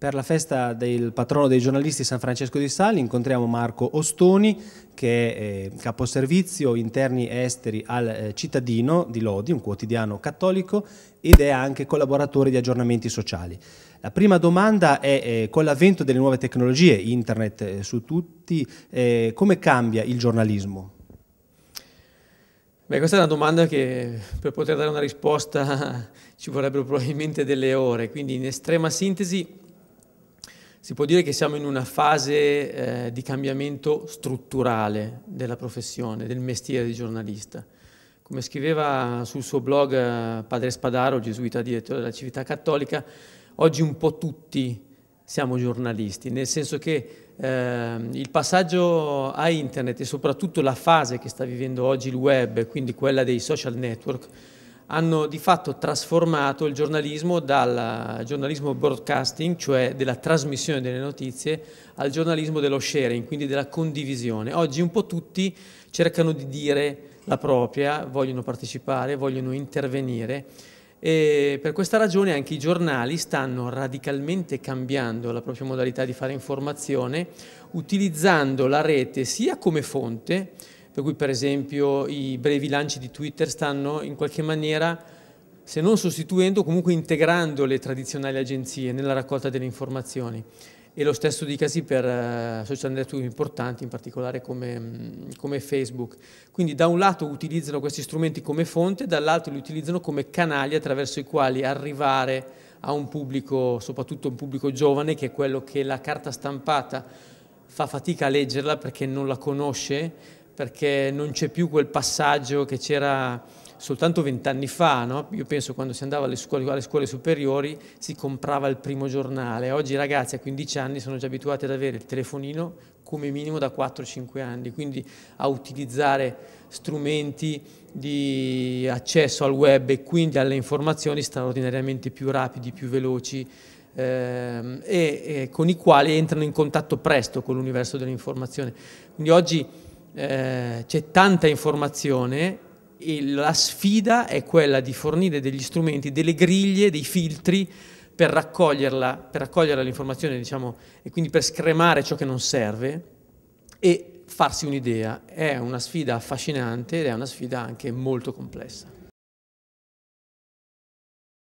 Per la festa del patrono dei giornalisti San Francesco di Sali incontriamo Marco Ostoni che è eh, caposervizio interni e esteri al eh, Cittadino di Lodi, un quotidiano cattolico ed è anche collaboratore di aggiornamenti sociali. La prima domanda è eh, con l'avvento delle nuove tecnologie, internet su tutti, come cambia il giornalismo? Beh, questa è una domanda che per poter dare una risposta ci vorrebbero probabilmente delle ore, quindi in estrema sintesi si può dire che siamo in una fase eh, di cambiamento strutturale della professione, del mestiere di giornalista. Come scriveva sul suo blog eh, Padre Spadaro, gesuita direttore della Civiltà Cattolica, oggi un po' tutti siamo giornalisti, nel senso che eh, il passaggio a internet e soprattutto la fase che sta vivendo oggi il web, quindi quella dei social network, hanno di fatto trasformato il giornalismo dal eh, giornalismo broadcasting, cioè della trasmissione delle notizie, al giornalismo dello sharing, quindi della condivisione. Oggi un po' tutti cercano di dire la propria, vogliono partecipare, vogliono intervenire e per questa ragione anche i giornali stanno radicalmente cambiando la propria modalità di fare informazione, utilizzando la rete sia come fonte, per cui per esempio i brevi lanci di Twitter stanno in qualche maniera, se non sostituendo, comunque integrando le tradizionali agenzie nella raccolta delle informazioni. E lo stesso dicasi per eh, social network importanti, in particolare come, mm, come Facebook. Quindi da un lato utilizzano questi strumenti come fonte, dall'altro li utilizzano come canali attraverso i quali arrivare a un pubblico, soprattutto un pubblico giovane, che è quello che la carta stampata fa fatica a leggerla perché non la conosce perché non c'è più quel passaggio che c'era soltanto vent'anni fa, no? io penso quando si andava alle scuole, alle scuole, superiori si comprava il primo giornale, oggi i ragazzi a 15 anni sono già abituati ad avere il telefonino come minimo da 4-5 anni, quindi a utilizzare strumenti di accesso al web e quindi alle informazioni straordinariamente più rapidi, più veloci ehm, e, e con i quali entrano in contatto presto con l'universo dell'informazione. Quindi oggi eh, c'è tanta informazione e la sfida è quella di fornire degli strumenti, delle griglie, dei filtri per raccoglierla, per raccogliere l'informazione, diciamo, e quindi per scremare ciò che non serve e farsi un'idea. È una sfida affascinante ed è una sfida anche molto complessa.